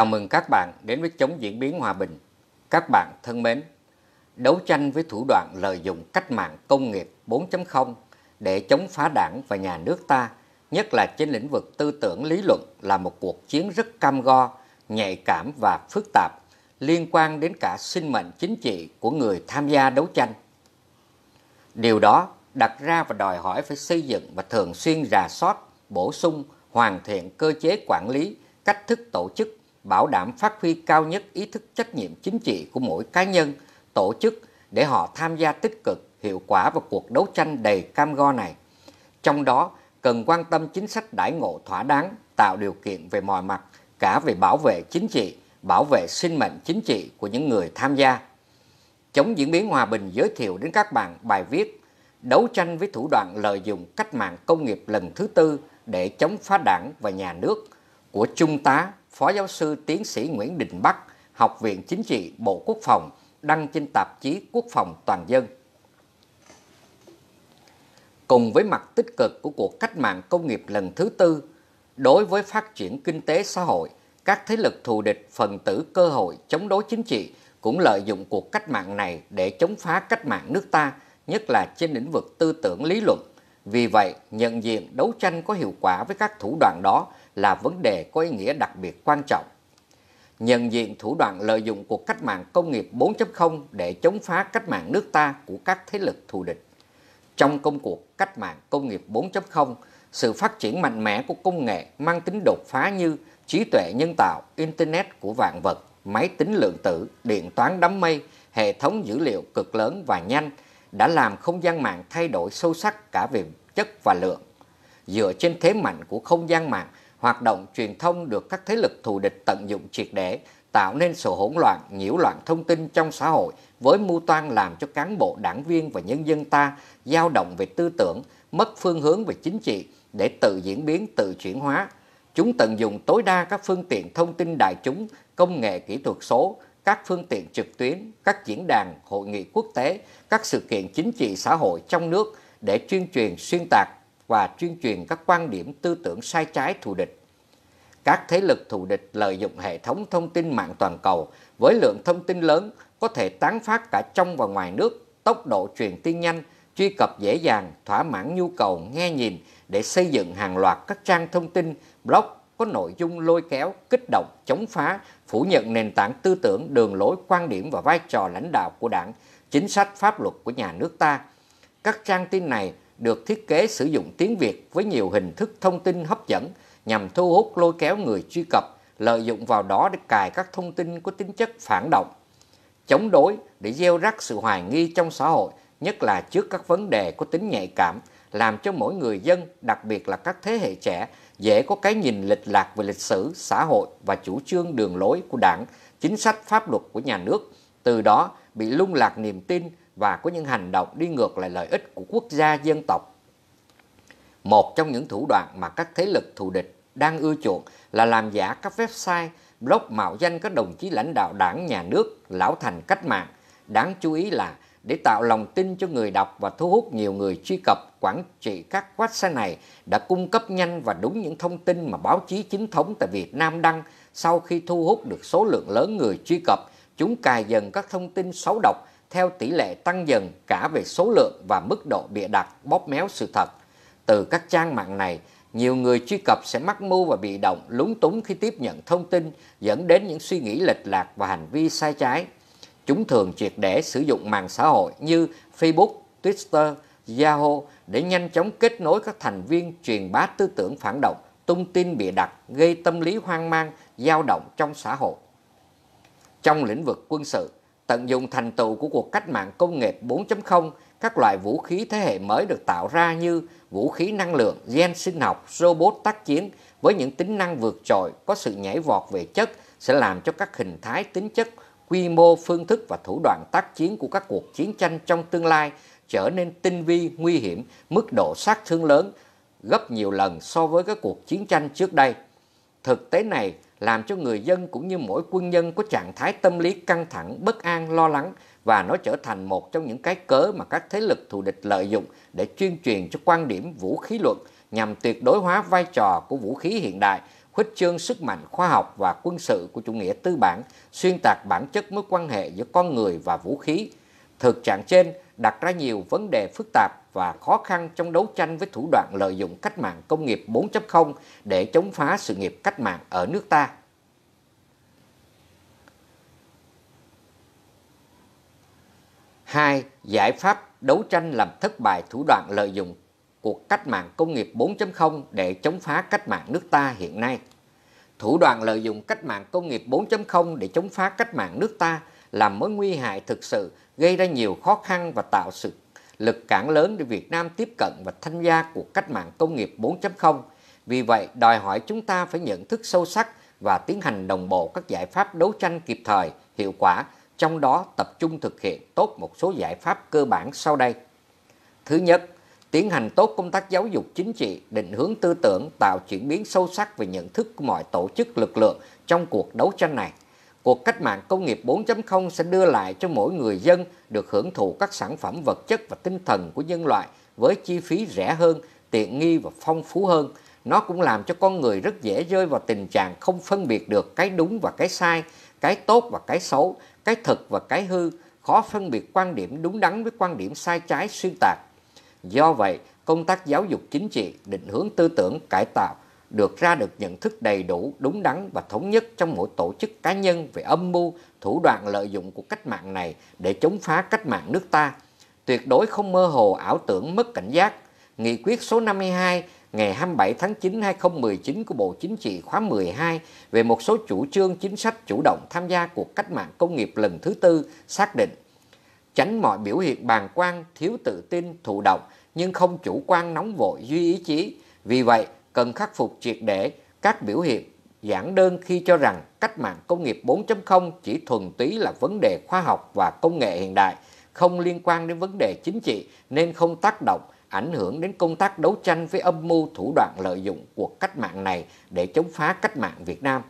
Chào mừng các bạn đến với Chống Diễn biến Hòa bình. Các bạn thân mến, đấu tranh với thủ đoạn lợi dụng cách mạng công nghiệp 4.0 để chống phá đảng và nhà nước ta, nhất là trên lĩnh vực tư tưởng lý luận là một cuộc chiến rất cam go, nhạy cảm và phức tạp, liên quan đến cả sinh mệnh chính trị của người tham gia đấu tranh. Điều đó đặt ra và đòi hỏi phải xây dựng và thường xuyên rà soát, bổ sung, hoàn thiện cơ chế quản lý, cách thức tổ chức bảo đảm phát huy cao nhất ý thức trách nhiệm chính trị của mỗi cá nhân, tổ chức để họ tham gia tích cực, hiệu quả vào cuộc đấu tranh đầy cam go này. Trong đó, cần quan tâm chính sách đãi ngộ thỏa đáng, tạo điều kiện về mọi mặt, cả về bảo vệ chính trị, bảo vệ sinh mệnh chính trị của những người tham gia. Chống diễn biến hòa bình giới thiệu đến các bạn bài viết Đấu tranh với thủ đoạn lợi dụng cách mạng công nghiệp lần thứ tư để chống phá đảng và nhà nước của Trung tá Phó giáo sư tiến sĩ Nguyễn Đình Bắc, Học viện Chính trị Bộ Quốc phòng, đăng trên tạp chí Quốc phòng Toàn dân. Cùng với mặt tích cực của cuộc cách mạng công nghiệp lần thứ tư, đối với phát triển kinh tế xã hội, các thế lực thù địch phần tử cơ hội chống đối chính trị cũng lợi dụng cuộc cách mạng này để chống phá cách mạng nước ta, nhất là trên lĩnh vực tư tưởng lý luận, vì vậy, nhận diện đấu tranh có hiệu quả với các thủ đoạn đó là vấn đề có ý nghĩa đặc biệt quan trọng. Nhận diện thủ đoạn lợi dụng cuộc cách mạng công nghiệp 4.0 để chống phá cách mạng nước ta của các thế lực thù địch. Trong công cuộc cách mạng công nghiệp 4.0, sự phát triển mạnh mẽ của công nghệ mang tính đột phá như trí tuệ nhân tạo, Internet của vạn vật, máy tính lượng tử, điện toán đám mây, hệ thống dữ liệu cực lớn và nhanh – đã làm không gian mạng thay đổi sâu sắc cả về chất và lượng. Dựa trên thế mạnh của không gian mạng, hoạt động truyền thông được các thế lực thù địch tận dụng triệt để, tạo nên sự hỗn loạn, nhiễu loạn thông tin trong xã hội với mưu toan làm cho cán bộ, đảng viên và nhân dân ta dao động về tư tưởng, mất phương hướng về chính trị để tự diễn biến, tự chuyển hóa. Chúng tận dụng tối đa các phương tiện thông tin đại chúng, công nghệ kỹ thuật số, các phương tiện trực tuyến, các diễn đàn, hội nghị quốc tế, các sự kiện chính trị xã hội trong nước để chuyên truyền xuyên tạc và chuyên truyền các quan điểm tư tưởng sai trái thù địch. Các thế lực thù địch lợi dụng hệ thống thông tin mạng toàn cầu với lượng thông tin lớn có thể tán phát cả trong và ngoài nước, tốc độ truyền tin nhanh, truy cập dễ dàng, thỏa mãn nhu cầu nghe nhìn để xây dựng hàng loạt các trang thông tin, blog có nội dung lôi kéo, kích động, chống phá, phủ nhận nền tảng tư tưởng, đường lối, quan điểm và vai trò lãnh đạo của đảng, chính sách pháp luật của nhà nước ta. Các trang tin này được thiết kế sử dụng tiếng Việt với nhiều hình thức thông tin hấp dẫn nhằm thu hút lôi kéo người truy cập, lợi dụng vào đó để cài các thông tin có tính chất phản động, chống đối để gieo rắc sự hoài nghi trong xã hội, nhất là trước các vấn đề có tính nhạy cảm, làm cho mỗi người dân, đặc biệt là các thế hệ trẻ, dễ có cái nhìn lệch lạc về lịch sử, xã hội và chủ trương đường lối của đảng, chính sách pháp luật của nhà nước, từ đó bị lung lạc niềm tin và có những hành động đi ngược lại lợi ích của quốc gia dân tộc. Một trong những thủ đoạn mà các thế lực thù địch đang ưa chuộng là làm giả các website, blog mạo danh các đồng chí lãnh đạo đảng, nhà nước, lão thành cách mạng. Đáng chú ý là để tạo lòng tin cho người đọc và thu hút nhiều người truy cập quản trị các website này đã cung cấp nhanh và đúng những thông tin mà báo chí chính thống tại Việt Nam đăng sau khi thu hút được số lượng lớn người truy cập chúng cài dần các thông tin xấu độc theo tỷ lệ tăng dần cả về số lượng và mức độ bịa đặt bóp méo sự thật từ các trang mạng này nhiều người truy cập sẽ mắc mưu và bị động lúng túng khi tiếp nhận thông tin dẫn đến những suy nghĩ lệch lạc và hành vi sai trái Chúng thường triệt để sử dụng mạng xã hội như Facebook, Twitter, Yahoo để nhanh chóng kết nối các thành viên truyền bá tư tưởng phản động, tung tin bịa đặt, gây tâm lý hoang mang, dao động trong xã hội. Trong lĩnh vực quân sự, tận dụng thành tựu của cuộc cách mạng công nghiệp 4.0, các loại vũ khí thế hệ mới được tạo ra như vũ khí năng lượng, gen sinh học, robot tác chiến với những tính năng vượt trội có sự nhảy vọt về chất sẽ làm cho các hình thái tính chất quy mô, phương thức và thủ đoạn tác chiến của các cuộc chiến tranh trong tương lai trở nên tinh vi, nguy hiểm, mức độ sát thương lớn gấp nhiều lần so với các cuộc chiến tranh trước đây. Thực tế này làm cho người dân cũng như mỗi quân nhân có trạng thái tâm lý căng thẳng, bất an, lo lắng và nó trở thành một trong những cái cớ mà các thế lực thù địch lợi dụng để chuyên truyền cho quan điểm vũ khí luận nhằm tuyệt đối hóa vai trò của vũ khí hiện đại khuếch trương sức mạnh khoa học và quân sự của chủ nghĩa tư bản, xuyên tạc bản chất mối quan hệ giữa con người và vũ khí. Thực trạng trên đặt ra nhiều vấn đề phức tạp và khó khăn trong đấu tranh với thủ đoạn lợi dụng cách mạng công nghiệp 4.0 để chống phá sự nghiệp cách mạng ở nước ta. hai Giải pháp đấu tranh làm thất bại thủ đoạn lợi dụng cuộc cách mạng công nghiệp 4.0 để chống phá cách mạng nước ta hiện nay. Thủ đoạn lợi dụng cách mạng công nghiệp 4.0 để chống phá cách mạng nước ta làm mối nguy hại thực sự gây ra nhiều khó khăn và tạo sự lực cản lớn để Việt Nam tiếp cận và tham gia cuộc cách mạng công nghiệp 4.0. Vì vậy, đòi hỏi chúng ta phải nhận thức sâu sắc và tiến hành đồng bộ các giải pháp đấu tranh kịp thời, hiệu quả, trong đó tập trung thực hiện tốt một số giải pháp cơ bản sau đây. Thứ nhất, tiến hành tốt công tác giáo dục chính trị, định hướng tư tưởng, tạo chuyển biến sâu sắc về nhận thức của mọi tổ chức lực lượng trong cuộc đấu tranh này. Cuộc cách mạng công nghiệp 4.0 sẽ đưa lại cho mỗi người dân được hưởng thụ các sản phẩm vật chất và tinh thần của nhân loại với chi phí rẻ hơn, tiện nghi và phong phú hơn. Nó cũng làm cho con người rất dễ rơi vào tình trạng không phân biệt được cái đúng và cái sai, cái tốt và cái xấu, cái thật và cái hư, khó phân biệt quan điểm đúng đắn với quan điểm sai trái xuyên tạc. Do vậy, công tác giáo dục chính trị, định hướng tư tưởng, cải tạo được ra được nhận thức đầy đủ, đúng đắn và thống nhất trong mỗi tổ chức cá nhân về âm mưu, thủ đoạn lợi dụng của cách mạng này để chống phá cách mạng nước ta. Tuyệt đối không mơ hồ ảo tưởng mất cảnh giác. Nghị quyết số 52 ngày 27 tháng 9 năm 2019 của Bộ Chính trị khóa 12 về một số chủ trương chính sách chủ động tham gia cuộc cách mạng công nghiệp lần thứ tư xác định tránh mọi biểu hiện bàng quan, thiếu tự tin, thụ động nhưng không chủ quan nóng vội duy ý chí. Vì vậy, cần khắc phục triệt để các biểu hiện giản đơn khi cho rằng cách mạng công nghiệp 4.0 chỉ thuần túy là vấn đề khoa học và công nghệ hiện đại, không liên quan đến vấn đề chính trị nên không tác động ảnh hưởng đến công tác đấu tranh với âm mưu thủ đoạn lợi dụng cuộc cách mạng này để chống phá cách mạng Việt Nam.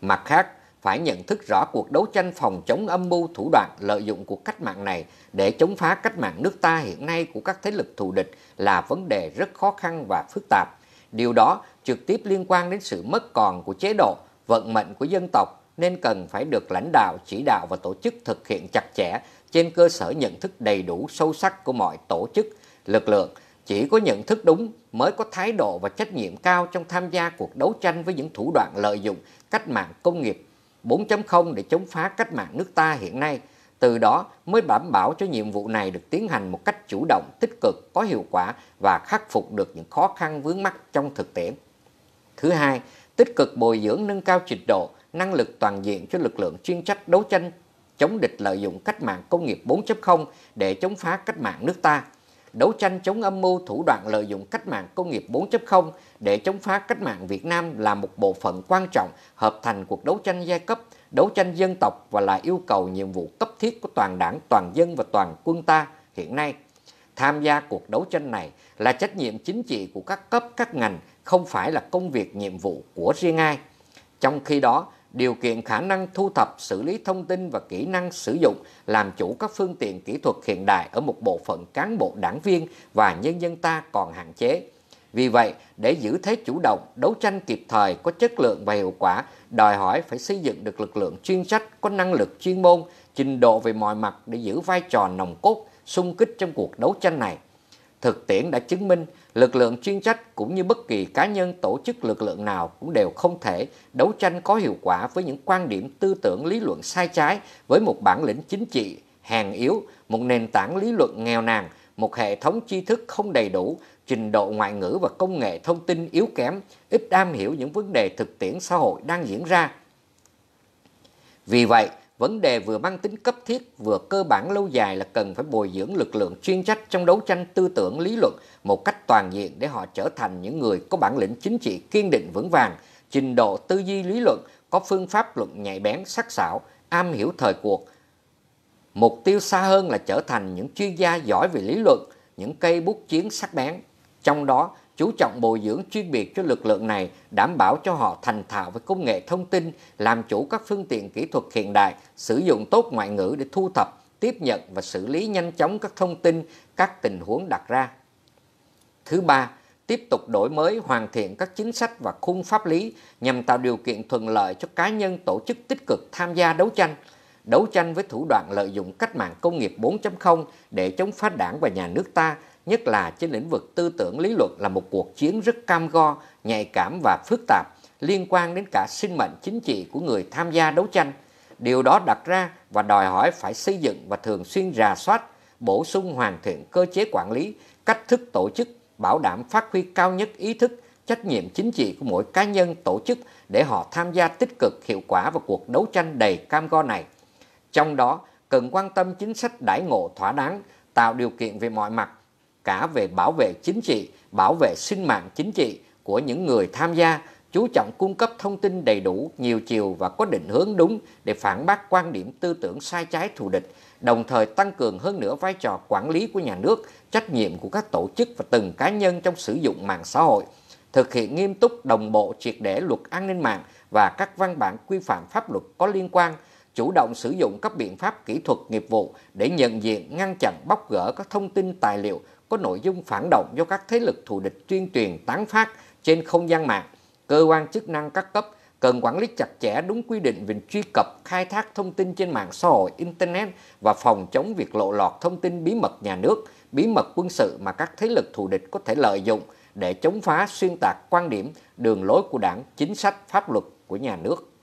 Mặt khác, phải nhận thức rõ cuộc đấu tranh phòng chống âm mưu thủ đoạn lợi dụng cuộc cách mạng này để chống phá cách mạng nước ta hiện nay của các thế lực thù địch là vấn đề rất khó khăn và phức tạp. Điều đó trực tiếp liên quan đến sự mất còn của chế độ, vận mệnh của dân tộc nên cần phải được lãnh đạo, chỉ đạo và tổ chức thực hiện chặt chẽ trên cơ sở nhận thức đầy đủ sâu sắc của mọi tổ chức, lực lượng. Chỉ có nhận thức đúng mới có thái độ và trách nhiệm cao trong tham gia cuộc đấu tranh với những thủ đoạn lợi dụng cách mạng công nghiệp 4.0 để chống phá cách mạng nước ta hiện nay, từ đó mới đảm bảo cho nhiệm vụ này được tiến hành một cách chủ động, tích cực, có hiệu quả và khắc phục được những khó khăn vướng mắc trong thực tiễn. Thứ hai, tích cực bồi dưỡng nâng cao trình độ, năng lực toàn diện cho lực lượng chuyên trách đấu tranh chống địch lợi dụng cách mạng công nghiệp 4.0 để chống phá cách mạng nước ta đấu tranh chống âm mưu thủ đoạn lợi dụng cách mạng công nghiệp 4.0 để chống phá cách mạng Việt Nam là một bộ phận quan trọng hợp thành cuộc đấu tranh giai cấp, đấu tranh dân tộc và là yêu cầu nhiệm vụ cấp thiết của toàn đảng, toàn dân và toàn quân ta hiện nay. Tham gia cuộc đấu tranh này là trách nhiệm chính trị của các cấp, các ngành, không phải là công việc nhiệm vụ của riêng ai. Trong khi đó, điều kiện khả năng thu thập, xử lý thông tin và kỹ năng sử dụng, làm chủ các phương tiện kỹ thuật hiện đại ở một bộ phận cán bộ đảng viên và nhân dân ta còn hạn chế. Vì vậy, để giữ thế chủ động, đấu tranh kịp thời, có chất lượng và hiệu quả, đòi hỏi phải xây dựng được lực lượng chuyên trách có năng lực chuyên môn, trình độ về mọi mặt để giữ vai trò nòng cốt, sung kích trong cuộc đấu tranh này. Thực tiễn đã chứng minh lực lượng chuyên trách cũng như bất kỳ cá nhân tổ chức lực lượng nào cũng đều không thể đấu tranh có hiệu quả với những quan điểm tư tưởng lý luận sai trái với một bản lĩnh chính trị hèn yếu, một nền tảng lý luận nghèo nàn, một hệ thống tri thức không đầy đủ, trình độ ngoại ngữ và công nghệ thông tin yếu kém, ít am hiểu những vấn đề thực tiễn xã hội đang diễn ra. Vì vậy, vấn đề vừa mang tính cấp thiết vừa cơ bản lâu dài là cần phải bồi dưỡng lực lượng chuyên trách trong đấu tranh tư tưởng lý luận một cách toàn diện để họ trở thành những người có bản lĩnh chính trị kiên định vững vàng, trình độ tư duy lý luận, có phương pháp luận nhạy bén sắc sảo, am hiểu thời cuộc. Mục tiêu xa hơn là trở thành những chuyên gia giỏi về lý luận, những cây bút chiến sắc bén. Trong đó, chú trọng bồi dưỡng chuyên biệt cho lực lượng này, đảm bảo cho họ thành thạo với công nghệ thông tin, làm chủ các phương tiện kỹ thuật hiện đại, sử dụng tốt ngoại ngữ để thu thập, tiếp nhận và xử lý nhanh chóng các thông tin, các tình huống đặt ra. Thứ ba, tiếp tục đổi mới, hoàn thiện các chính sách và khung pháp lý nhằm tạo điều kiện thuận lợi cho cá nhân tổ chức tích cực tham gia đấu tranh, đấu tranh với thủ đoạn lợi dụng cách mạng công nghiệp 4.0 để chống phá đảng và nhà nước ta, nhất là trên lĩnh vực tư tưởng lý luận là một cuộc chiến rất cam go, nhạy cảm và phức tạp, liên quan đến cả sinh mệnh chính trị của người tham gia đấu tranh. Điều đó đặt ra và đòi hỏi phải xây dựng và thường xuyên rà soát, bổ sung hoàn thiện cơ chế quản lý, cách thức tổ chức, bảo đảm phát huy cao nhất ý thức, trách nhiệm chính trị của mỗi cá nhân tổ chức để họ tham gia tích cực hiệu quả vào cuộc đấu tranh đầy cam go này. Trong đó, cần quan tâm chính sách đãi ngộ thỏa đáng, tạo điều kiện về mọi mặt, cả về bảo vệ chính trị, bảo vệ sinh mạng chính trị của những người tham gia, chú trọng cung cấp thông tin đầy đủ, nhiều chiều và có định hướng đúng để phản bác quan điểm tư tưởng sai trái thù địch, đồng thời tăng cường hơn nữa vai trò quản lý của nhà nước, trách nhiệm của các tổ chức và từng cá nhân trong sử dụng mạng xã hội, thực hiện nghiêm túc đồng bộ triệt để luật an ninh mạng và các văn bản quy phạm pháp luật có liên quan, chủ động sử dụng các biện pháp kỹ thuật nghiệp vụ để nhận diện, ngăn chặn, bóc gỡ các thông tin tài liệu có nội dung phản động do các thế lực thù địch tuyên truyền tán phát trên không gian mạng, cơ quan chức năng các cấp cần quản lý chặt chẽ đúng quy định về truy cập khai thác thông tin trên mạng xã hội Internet và phòng chống việc lộ lọt thông tin bí mật nhà nước, bí mật quân sự mà các thế lực thù địch có thể lợi dụng để chống phá xuyên tạc quan điểm, đường lối của đảng, chính sách, pháp luật của nhà nước.